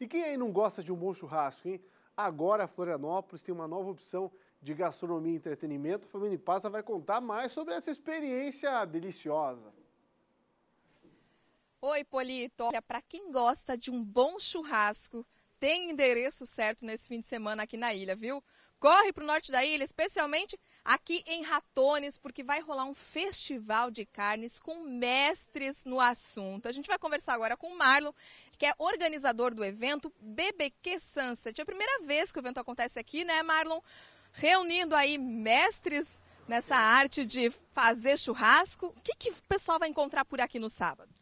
E quem aí não gosta de um bom churrasco, hein? Agora Florianópolis tem uma nova opção de gastronomia e entretenimento. A família Passa vai contar mais sobre essa experiência deliciosa. Oi, Polito. Olha, para quem gosta de um bom churrasco, tem endereço certo nesse fim de semana aqui na ilha, viu? corre para o norte da ilha, especialmente aqui em Ratones, porque vai rolar um festival de carnes com mestres no assunto. A gente vai conversar agora com o Marlon, que é organizador do evento BBQ Sunset. É a primeira vez que o evento acontece aqui, né, Marlon? Reunindo aí mestres nessa arte de fazer churrasco. O que, que o pessoal vai encontrar por aqui no sábado?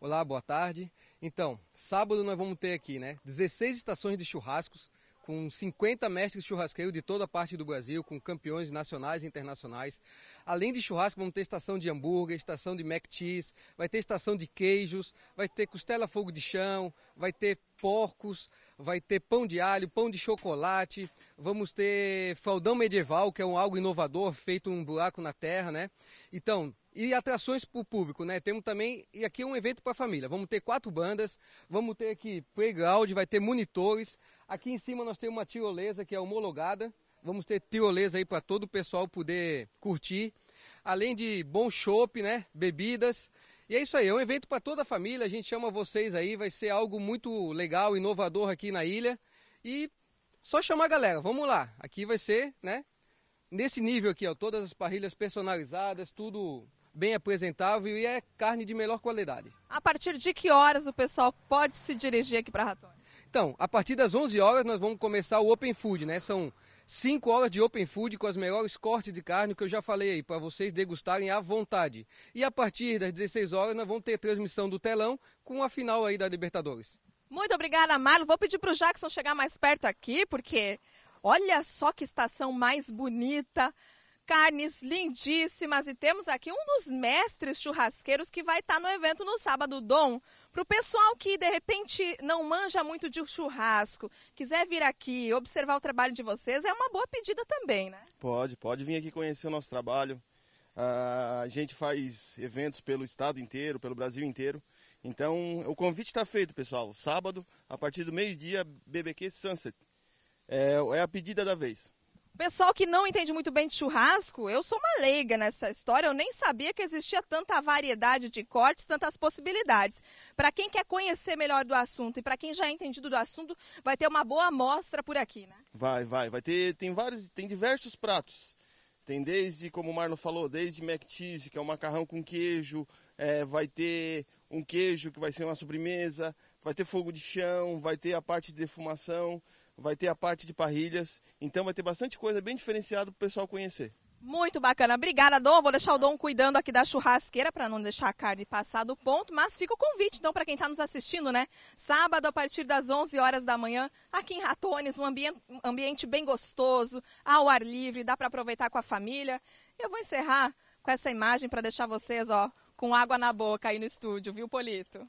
Olá, boa tarde. Então, sábado nós vamos ter aqui, né, 16 estações de churrascos com 50 mestres churrasqueiros de toda a parte do Brasil, com campeões nacionais e internacionais. Além de churrasco, vamos ter estação de hambúrguer, estação de mac cheese, vai ter estação de queijos, vai ter costela fogo de chão, vai ter porcos, vai ter pão de alho, pão de chocolate, vamos ter faldão medieval, que é um algo inovador, feito um buraco na terra, né? Então, e atrações para o público, né? Temos também, e aqui é um evento para a família. Vamos ter quatro bandas, vamos ter aqui playground, vai ter monitores. Aqui em cima nós temos uma tirolesa que é homologada. Vamos ter tirolesa aí para todo o pessoal poder curtir. Além de bom chopp, né? Bebidas. E é isso aí, é um evento para toda a família, a gente chama vocês aí, vai ser algo muito legal, inovador aqui na ilha. E só chamar a galera, vamos lá. Aqui vai ser, né? Nesse nível aqui, ó, todas as parrilhas personalizadas, tudo bem apresentável e é carne de melhor qualidade. A partir de que horas o pessoal pode se dirigir aqui para Raton? Então, a partir das 11 horas nós vamos começar o Open Food, né? São 5 horas de Open Food com as melhores cortes de carne que eu já falei aí, para vocês degustarem à vontade. E a partir das 16 horas nós vamos ter transmissão do telão com a final aí da Libertadores. Muito obrigada, Marlon. Vou pedir para o Jackson chegar mais perto aqui, porque olha só que estação mais bonita carnes lindíssimas e temos aqui um dos mestres churrasqueiros que vai estar tá no evento no sábado, Dom. Para o pessoal que de repente não manja muito de churrasco, quiser vir aqui observar o trabalho de vocês, é uma boa pedida também, né? Pode, pode vir aqui conhecer o nosso trabalho. Ah, a gente faz eventos pelo estado inteiro, pelo Brasil inteiro. Então, o convite está feito, pessoal. Sábado, a partir do meio-dia, BBQ Sunset. É, é a pedida da vez. Pessoal que não entende muito bem de churrasco, eu sou uma leiga nessa história, eu nem sabia que existia tanta variedade de cortes, tantas possibilidades. Para quem quer conhecer melhor do assunto e para quem já é entendido do assunto, vai ter uma boa amostra por aqui, né? Vai, vai, vai ter, tem vários, tem diversos pratos. Tem desde, como o Marlon falou, desde mac cheese, que é um macarrão com queijo, é, vai ter um queijo que vai ser uma sobremesa, vai ter fogo de chão, vai ter a parte de defumação vai ter a parte de parrilhas, então vai ter bastante coisa bem diferenciada para o pessoal conhecer. Muito bacana. Obrigada, Dom. Vou deixar o Dom cuidando aqui da churrasqueira para não deixar a carne passar do ponto, mas fica o convite, então, para quem está nos assistindo, né? Sábado, a partir das 11 horas da manhã, aqui em Ratones, um ambiente, um ambiente bem gostoso, ao ar livre, dá para aproveitar com a família. Eu vou encerrar com essa imagem para deixar vocês, ó, com água na boca aí no estúdio, viu, Polito?